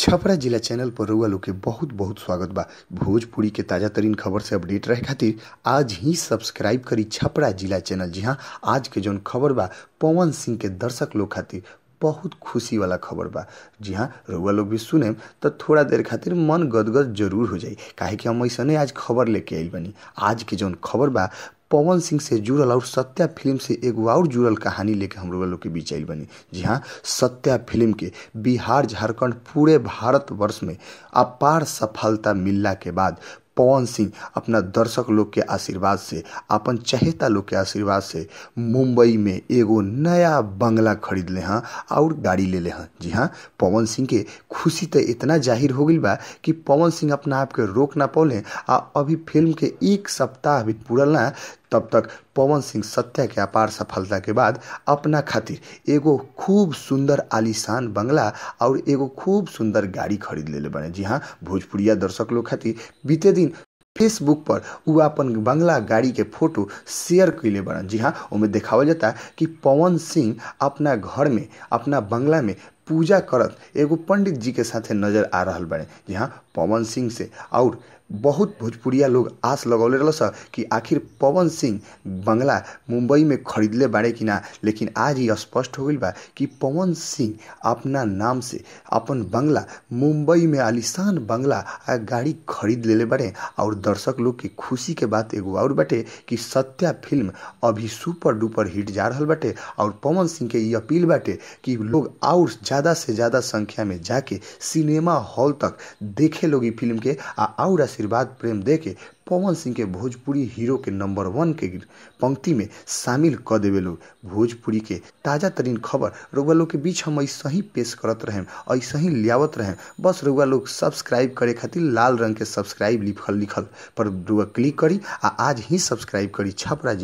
छपरा जिला चैनल पर रुआ लोग के बहुत बहुत स्वागत बा भोजपुरी के ताजा तरीन खबर से अपडेट रहे खातिर आज ही सब्सक्राइब करी छपरा जिला चैनल जी हाँ आज के जौन खबर बा पवन सिंह के दर्शक लोग खातिर बहुत खुशी वाला खबर बा जी हाँ रउआ लोग भी सुने तो थोड़ा देर खातिर मन गदगद जरूर हो जाए काहे कि हम ऐसा आज खबर लेके आइल बनी आज के जौन खबर बा पवन सिंह से जुड़ल और सत्या फिल्म से एगो और जुड़ल कहानी लेके हम लोग के बीच आई बनी जी हाँ सत्या फिल्म के बिहार झारखंड पूरे भारत वर्ष में अपार सफलता मिलला के बाद पवन सिंह अपना दर्शक लोग के आशीर्वाद से अपन चहेता लोग के आशीर्वाद से मुंबई में एगो नया बंगला खरीद ले हाँ और गाड़ी ले ले हाँ जी हाँ पवन सिंह के खुशी तो इतना जाहिर हो गई बा कि पवन सिंह अपना आप के रोक ना पौले आ अभी फिल्म के एक सप्ताह भी पूरा ना तब तक पवन सिंह सत्या के अपार सफलता के बाद अपना खातिर एगो खूब सुंदर आलिशान बंगला और एगो खूब सुंदर गाड़ी खरीद लेले बने जी हाँ भोजपुरिया दर्शक लोग खातिर बीते दिन फेसबुक पर उ अपन बंगला गाड़ी के फोटो शेयर कैले बड़न जी हाँ उनमें देखावल जाता कि पवन सिंह अपना घर में अपना बंगला में पूजा करत एगो पंडित जी के साथ नजर आ रहा बने जी हाँ पवन सिंह से और बहुत भोजपुरिया लोग आस लगौले रहस कि आखिर पवन सिंह बंगला मुंबई में खरीदले बाड़े कि ना लेकिन आज ये स्पष्ट हो गई बा कि पवन सिंह अपना नाम से अपन बंगला मुंबई में आलिशान बंगला आ गाड़ी खरीद लेले बाड़े और दर्शक लोग के खुशी के बात एगो और बटे कि सत्या फिल्म अभी सुपर डुपर हिट जा रहा बटे और पवन सिंह के ये अपील बाटे कि लोग और ज़्यादा से ज़्यादा संख्या में जाके सिनेमा हॉल तक देखे लोग फिल्म के आ और आशीर्वाद प्रेम दे के पवन सिंह के भोजपुरी हीरो के नंबर वन के पंक्ति में शामिल क देवे लोग भोजपुरी के ताजा तरीन खबर रउआ लोग के बीच हम ऐसे ही पेश करत रहें ऐसे ही लियावत रहें बस रउआ लोग सब्सक्राइब करे खातिर लाल रंग के सब्सक्राइब लिखल लिखल पर रउआ क्लिक करी आ आज ही सब्सक्राइब करी छपरा